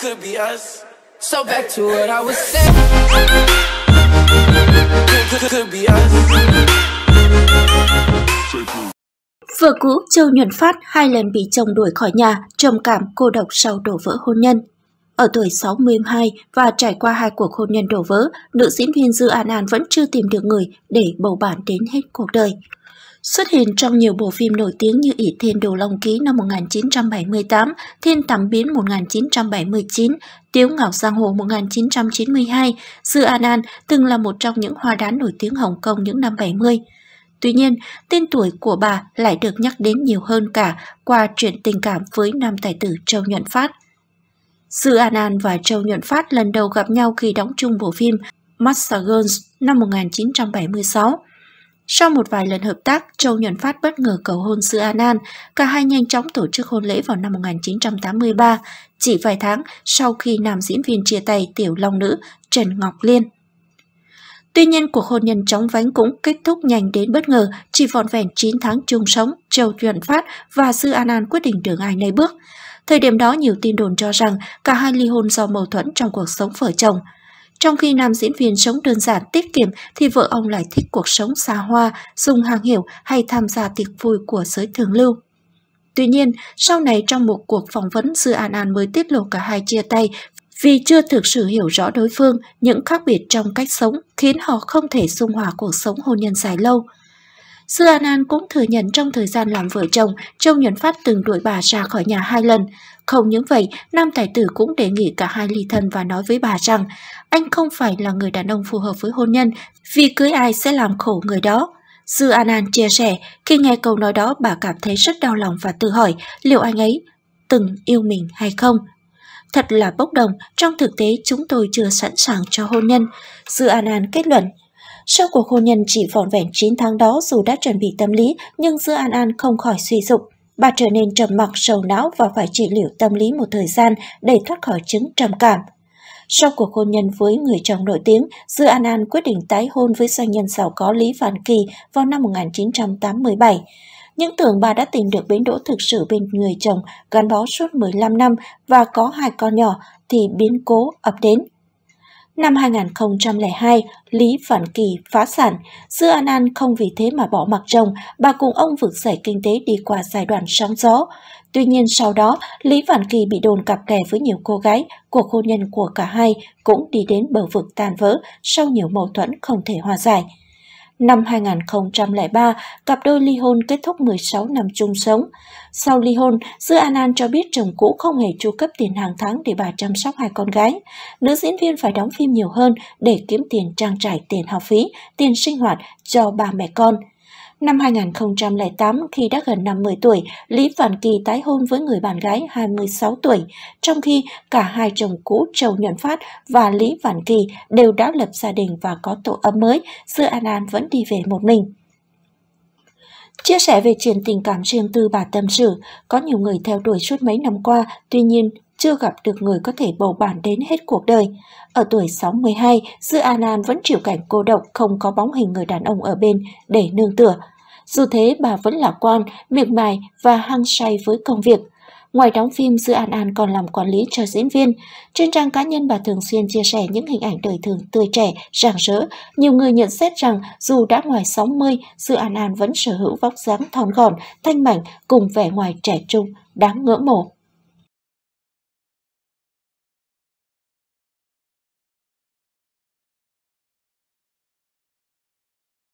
could be us. So back to what I was saying. Could, could be us. Vừa cũ, Châu Nhuận Phát hai lần bị chồng đuổi khỏi nhà, trầm cảm cô độc sau đổ vỡ hôn nhân. Ở tuổi 62 và trải qua hai cuộc hôn nhân đổ vỡ, nữ diễn viên Dư An An vẫn chưa tìm được người để bầu bạn đến hết cuộc đời. Xuất hiện trong nhiều bộ phim nổi tiếng như ỷ Thiên Đồ Long Ký năm 1978, Thiên Tắm Biến 1979, Tiếu Ngọc Giang Hồ 1992, Dư An An từng là một trong những hoa đán nổi tiếng Hồng Kông những năm 70. Tuy nhiên, tên tuổi của bà lại được nhắc đến nhiều hơn cả qua chuyện tình cảm với nam tài tử Châu Nhuận Phát – Sư An An và Châu Nhuận Phát lần đầu gặp nhau khi đóng chung bộ phim Master Girls năm 1976. Sau một vài lần hợp tác, Châu Nhuận Phát bất ngờ cầu hôn Sư An An, cả hai nhanh chóng tổ chức hôn lễ vào năm 1983, chỉ vài tháng sau khi nam diễn viên chia tay tiểu long nữ Trần Ngọc Liên. Tuy nhiên, cuộc hôn nhân chóng vánh cũng kết thúc nhanh đến bất ngờ, chỉ vòn vẹn 9 tháng chung sống, Châu Nhuận Phát và Sư An An quyết định đường ai nấy bước. Thời điểm đó nhiều tin đồn cho rằng cả hai ly hôn do mâu thuẫn trong cuộc sống vợ chồng. Trong khi nam diễn viên sống đơn giản tiết kiệm thì vợ ông lại thích cuộc sống xa hoa, dùng hàng hiệu hay tham gia tiệc vui của giới thường lưu. Tuy nhiên, sau này trong một cuộc phỏng vấn, Dư An An mới tiết lộ cả hai chia tay vì chưa thực sự hiểu rõ đối phương, những khác biệt trong cách sống khiến họ không thể dung hòa cuộc sống hôn nhân dài lâu. Sư Anan cũng thừa nhận trong thời gian làm vợ chồng, Châu Nhuận Phát từng đuổi bà ra khỏi nhà hai lần. Không những vậy, nam tài tử cũng đề nghị cả hai ly thân và nói với bà rằng anh không phải là người đàn ông phù hợp với hôn nhân, vì cưới ai sẽ làm khổ người đó. Sư Anan chia sẻ, khi nghe câu nói đó bà cảm thấy rất đau lòng và tự hỏi liệu anh ấy từng yêu mình hay không. Thật là bốc đồng, trong thực tế chúng tôi chưa sẵn sàng cho hôn nhân. Sư Anan kết luận, sau cuộc hôn nhân chỉ vỏn vẹn 9 tháng đó dù đã chuẩn bị tâm lý, nhưng Dư An An không khỏi suy sụp. Bà trở nên trầm mặc sầu não và phải trị liệu tâm lý một thời gian để thoát khỏi chứng trầm cảm. Sau cuộc hôn nhân với người chồng nổi tiếng, Dư An An quyết định tái hôn với doanh nhân giàu có Lý Phản Kỳ vào năm 1987. Những tưởng bà đã tìm được bến đỗ thực sự bên người chồng gắn bó suốt 15 năm và có hai con nhỏ thì biến cố ập đến. Năm 2002, Lý Phản Kỳ phá sản, Dư An An không vì thế mà bỏ mặc chồng, bà cùng ông vực dậy kinh tế đi qua giai đoạn sóng gió. Tuy nhiên sau đó, Lý Phản Kỳ bị đồn cặp kè với nhiều cô gái, cuộc hôn nhân của cả hai cũng đi đến bờ vực tan vỡ sau nhiều mâu thuẫn không thể hòa giải. Năm 2003, cặp đôi ly hôn kết thúc 16 năm chung sống. Sau ly hôn, Dư An An cho biết chồng cũ không hề chu cấp tiền hàng tháng để bà chăm sóc hai con gái. Nữ diễn viên phải đóng phim nhiều hơn để kiếm tiền trang trải tiền học phí, tiền sinh hoạt cho ba mẹ con. Năm 2008, khi đã gần 50 tuổi, Lý Vạn Kỳ tái hôn với người bạn gái 26 tuổi, trong khi cả hai chồng cũ Châu Nhuận Phát và Lý Vạn Kỳ đều đã lập gia đình và có tổ ấm mới, sư An An vẫn đi về một mình. Chia sẻ về chuyện tình cảm riêng tư bà tâm sự, có nhiều người theo đuổi suốt mấy năm qua, tuy nhiên chưa gặp được người có thể bầu bạn đến hết cuộc đời. Ở tuổi 62, Dư An An vẫn chịu cảnh cô độc không có bóng hình người đàn ông ở bên để nương tựa. Dù thế bà vẫn lạc quan, miệng mài và hăng say với công việc. Ngoài đóng phim, Dư An An còn làm quản lý cho diễn viên. Trên trang cá nhân, bà thường xuyên chia sẻ những hình ảnh đời thường tươi trẻ, rạng rỡ. Nhiều người nhận xét rằng dù đã ngoài 60, Dư An An vẫn sở hữu vóc dáng thon gọn, thanh mảnh cùng vẻ ngoài trẻ trung, đáng ngưỡng mộ.